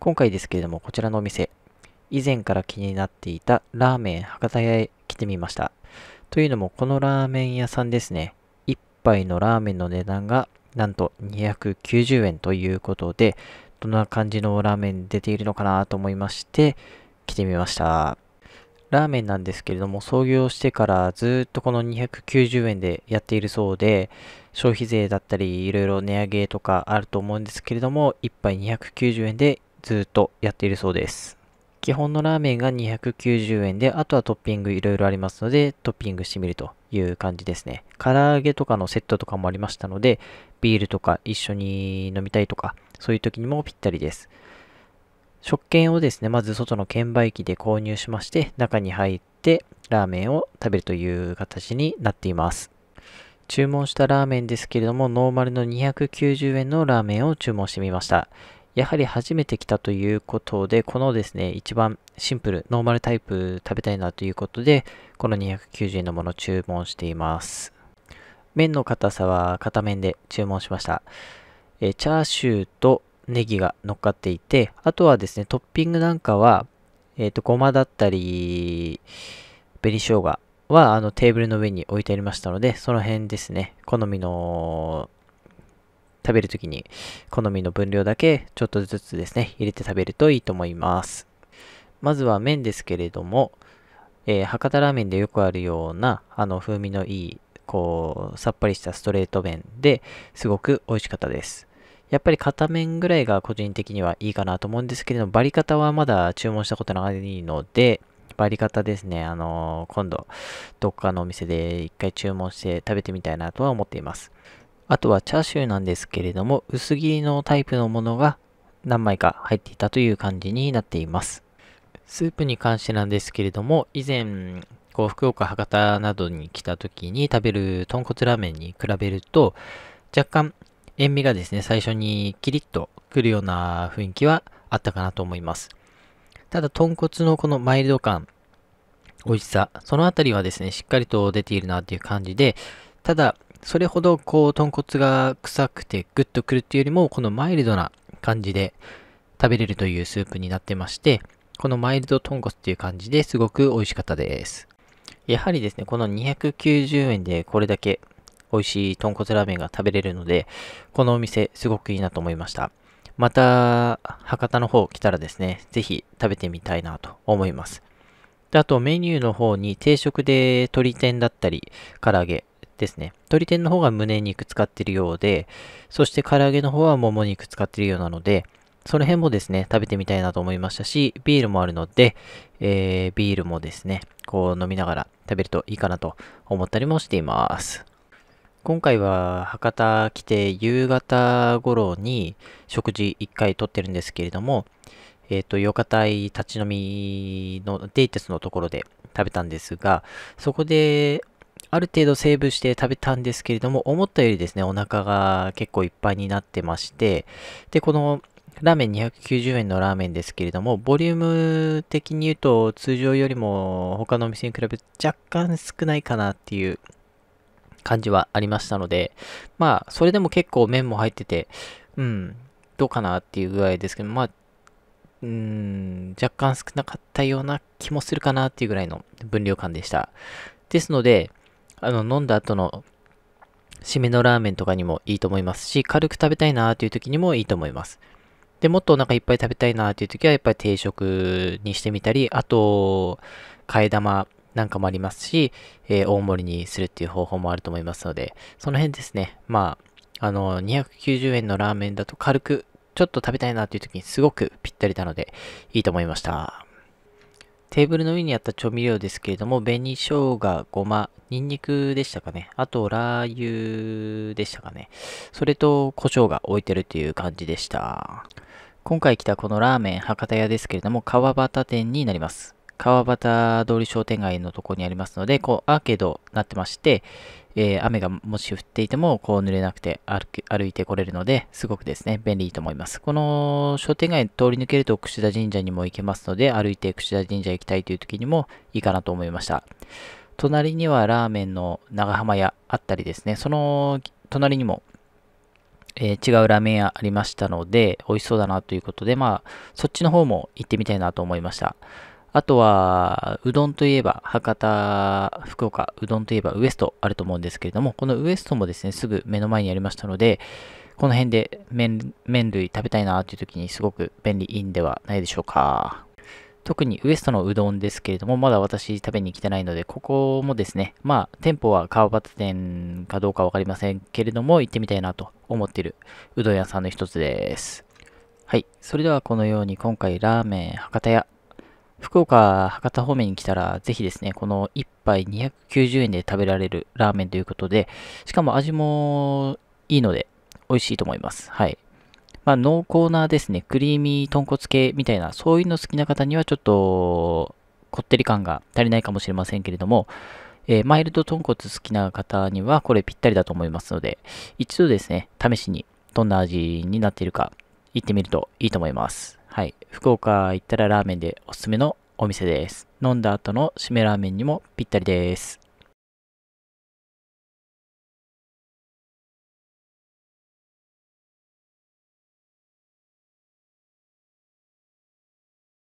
今回ですけれども、こちらのお店、以前から気になっていたラーメン博多屋へ来てみました。というのも、このラーメン屋さんですね、1杯のラーメンの値段がなんと290円ということで、どんな感じのラーメン出ているのかなと思いまして、来てみました。ラーメンなんですけれども、創業してからずっとこの290円でやっているそうで、消費税だったり、いろいろ値上げとかあると思うんですけれども、1杯290円でずっとやっているそうです。基本のラーメンが290円で、あとはトッピングいろいろありますので、トッピングしてみるという感じですね。唐揚げとかのセットとかもありましたので、ビールとか一緒に飲みたいとか、そういう時にもぴったりです。食券をですね、まず外の券売機で購入しまして、中に入ってラーメンを食べるという形になっています。注文したラーメンですけれども、ノーマルの290円のラーメンを注文してみました。やはり初めて来たということで、このですね、一番シンプル、ノーマルタイプ食べたいなということで、この290円のもの注文しています。麺の硬さは片面で注文しました。えチャーシューとネギが乗っかっていて、あとはですね、トッピングなんかは、えっ、ー、と、ごまだったり、紅生姜はあのテーブルの上に置いてありましたので、その辺ですね、好みの食べるときに好みの分量だけちょっとずつですね、入れて食べるといいと思います。まずは麺ですけれども、えー、博多ラーメンでよくあるような、あの、風味のいい、こう、さっぱりしたストレート麺ですごく美味しかったです。やっぱり片面ぐらいが個人的にはいいかなと思うんですけれども、バリ方はまだ注文したことないので、バリ方ですね、あのー、今度、どっかのお店で一回注文して食べてみたいなとは思っています。あとはチャーシューなんですけれども、薄切りのタイプのものが何枚か入っていたという感じになっています。スープに関してなんですけれども、以前、こう福岡博多などに来た時に食べる豚骨ラーメンに比べると、若干塩味がですね、最初にキリッとくるような雰囲気はあったかなと思います。ただ、豚骨のこのマイルド感、美味しさ、そのあたりはですね、しっかりと出ているなっていう感じで、ただ、それほどこう豚骨が臭くてグッとくるっていうよりもこのマイルドな感じで食べれるというスープになってましてこのマイルド豚骨っていう感じですごく美味しかったですやはりですねこの290円でこれだけ美味しい豚骨ラーメンが食べれるのでこのお店すごくいいなと思いましたまた博多の方来たらですねぜひ食べてみたいなと思いますであとメニューの方に定食で鶏天だったり唐揚げですね。鶏天の方が胸肉使ってるようで、そして唐揚げの方はもも肉使ってるようなので、その辺もですね、食べてみたいなと思いましたし、ビールもあるので、えー、ビールもですね、こう飲みながら食べるといいかなと思ったりもしています。今回は博多来て夕方頃に食事1回とってるんですけれども、えっ、ー、と、ヨカタイ立ち飲みのデイテスのところで食べたんですが、そこである程度セーブして食べたんですけれども、思ったよりですね、お腹が結構いっぱいになってまして、で、このラーメン290円のラーメンですけれども、ボリューム的に言うと通常よりも他のお店に比べて若干少ないかなっていう感じはありましたので、まあ、それでも結構麺も入ってて、うん、どうかなっていう具合ですけど、まあ、うん、若干少なかったような気もするかなっていうぐらいの分量感でした。ですので、あの、飲んだ後の締めのラーメンとかにもいいと思いますし、軽く食べたいなという時にもいいと思います。で、もっとお腹いっぱい食べたいなという時は、やっぱり定食にしてみたり、あと、替え玉なんかもありますし、えー、大盛りにするっていう方法もあると思いますので、その辺ですね。まあ、あの、290円のラーメンだと軽く、ちょっと食べたいなという時にすごくぴったりなので、いいと思いました。テーブルの上にあった調味料ですけれども、紅生姜、ごま、ニンニクでしたかね。あと、ラー油でしたかね。それと、胡椒が置いてるという感じでした。今回来たこのラーメン博多屋ですけれども、川端店になります。川端通り商店街のとこにありますので、こうアーケードになってまして、えー、雨がもし降っていても、こう濡れなくて歩いてこれるので、すごくですね、便利と思います。この商店街通り抜けると串田神社にも行けますので、歩いて串田神社行きたいという時にもいいかなと思いました。隣にはラーメンの長浜屋あったりですね、その隣にも、えー、違うラーメン屋ありましたので、美味しそうだなということで、まあ、そっちの方も行ってみたいなと思いました。あとは、うどんといえば、博多、福岡、うどんといえばウエストあると思うんですけれども、このウエストもですね、すぐ目の前にありましたので、この辺で麺麺類食べたいなという時にすごく便利いいんではないでしょうか。特にウエストのうどんですけれども、まだ私食べに来てないので、ここもですね、まあ、店舗は川端店かどうかわかりませんけれども、行ってみたいなと思っているうどん屋さんの一つです。はい。それではこのように今回ラーメン博多屋福岡、博多方面に来たら、ぜひですね、この1杯290円で食べられるラーメンということで、しかも味もいいので、美味しいと思います。はい。まあ、濃厚なですね、クリーミー豚骨系みたいな、そういうの好きな方にはちょっと、こってり感が足りないかもしれませんけれども、えー、マイルド豚骨好きな方にはこれぴったりだと思いますので、一度ですね、試しにどんな味になっているか、行ってみるといいと思います。はい、福岡行ったらラーメンでおすすめのお店です。飲んだ後の締めラーメンにもぴったりです。